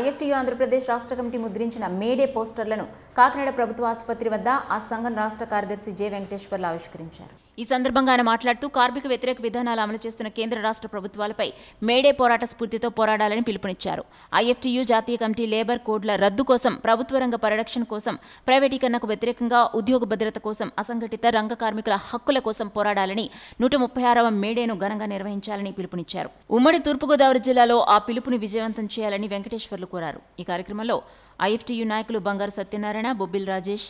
IFTU Andhra Pradesh రాష్ట్ర committee ముద్రించిన May Day పోస్టర్లను Kakinada ప్రభుత్వ ఆసుపత్రి వద్ద ఆ సంఘం రాష్ట్ర కార్యదర్శి జె వెంకటేశ్వర్లు ఆవిష్కరించారు ఈ సందర్భంగా ఆయన మాట్లాడుతూ కార్మిక వ్యతిరేక విధానాలు అమలు చేస్తున్న కేంద్ర రాష్ట్ర ప్రభుత్వాలపై మేడే పోరాట స్ఫూర్తితో పోరాడాలని పిలుపునిచ్చారు ఐఎఫ్టియు జాతీయ కమిటీ లేబర్ కోడ్ల రద్దు కోసం ప్రభుత్వ రంగ పరిరక్షణ కోసం ప్రైవేటీకరణకు వ్యతిరేకంగా ఉద్యోగ భద్రత కోసం అసంఘటిత రంగ కార్మికుల హక్కుల కోసం పోరాడాలని నూట ముప్పై ఆరవ మేడేను ఘనంగా నిర్వహించాలని పిలుపునిచ్చారు ఉమ్మడి తూర్పుగోదావరి జిల్లాలో ఆ పిలుపుని విజయవంతం చేయాలని వెంకటేశ్వర్లు కోరారు ఈ కార్యక్రమంలో ఐఎఫ్టియు నాయకులు బంగారు సత్యనారాయణ బొబ్బిల్ రాజేష్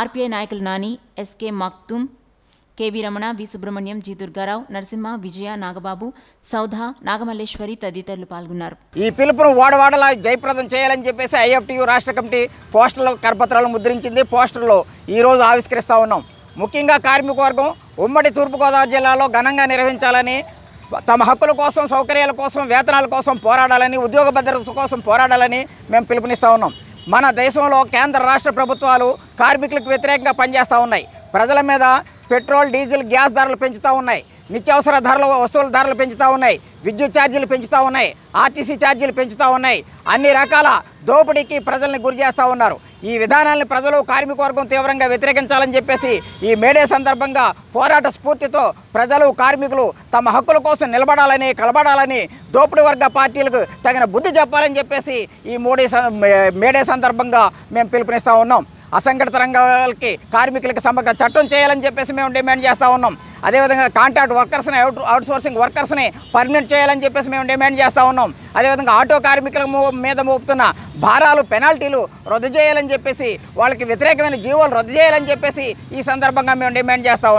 ఆర్పీఐ నాయకులు Nani SK Maktum KV Ramana V Subrahmanyam G Durgarao Narasimha Vijaya Nagababu సౌధ నాగమల్లేశ్వరి తదితరులు పాల్గొన్నారు ఈ పిలుపును వాడవాడలా జయప్రదం చేయాలని చెప్పేసి ఐఎఫ్టియు రాష్ట్ర కమిటీ పోస్టర్ల కరపత్రాలు ముద్రించింది పోస్టర్లో రోజు ఆవిష్కరిస్తూ ఉన్నాం ముఖ్యంగా కార్మిక వర్గం ఉమ్మడి తూర్పుగోదావరి జిల్లాలో ఘనంగా నిర్వహించాలని తమ హక్కుల కోసం సౌకర్యాల కోసం వేతనాల కోసం పోరాడాలని ఉద్యోగ భద్రత కోసం పోరాడాలని మేము పిలుపునిస్తూ ఉన్నాం మన దేశంలో కేంద్ర రాష్ట్ర ప్రభుత్వాలు కార్మికులకు వ్యతిరేకంగా పనిచేస్తూ ఉన్నాయి ప్రజల మీద పెట్రోల్ డీజిల్ గ్యాస్ ధరలు పెంచుతూ ఉన్నాయి నిత్యావసర ధరలు వస్తువుల ధరలు పెంచుతూ ఉన్నాయి విద్యుత్ ఛార్జీలు పెంచుతూ ఉన్నాయి ఆర్టీసీ ఛార్జీలు పెంచుతూ ఉన్నాయి అన్ని రకాల దోపిడీకి ప్రజల్ని గురి చేస్తూ ఉన్నారు ఈ విధానాన్ని ప్రజలు కార్మిక వర్గం తీవ్రంగా వ్యతిరేకించాలని చెప్పేసి ఈ మేడే సందర్భంగా పోరాట స్ఫూర్తితో ప్రజలు కార్మికులు తమ హక్కుల కోసం నిలబడాలని కలబడాలని దోపిడీ వర్గ పార్టీలకు తగిన బుద్ధి చెప్పాలని చెప్పేసి ఈ మోడీ మేడే సందర్భంగా మేము పిలుపునిస్తూ ఉన్నాం అసంఘటిత రంగాలకి కార్మికులకి సమగ్ర చట్టం చేయాలని చెప్పేసి మేము డిమాండ్ చేస్తూ ఉన్నాం అదేవిధంగా కాంట్రాక్ట్ వర్కర్స్ని అవుట్ అవుట్సోర్సింగ్ వర్కర్స్ని పర్మినెంట్ చేయాలని చెప్పేసి మేము డిమాండ్ చేస్తూ ఉన్నాం అదేవిధంగా ఆటో కార్మికుల మీద మోపుతున్న భారాలు పెనాల్టీలు రద్దు చేయాలని చెప్పేసి వాళ్ళకి వ్యతిరేకమైన జీవోలు రద్దు చేయాలని చెప్పేసి ఈ సందర్భంగా మేము డిమాండ్ చేస్తూ ఉన్నాం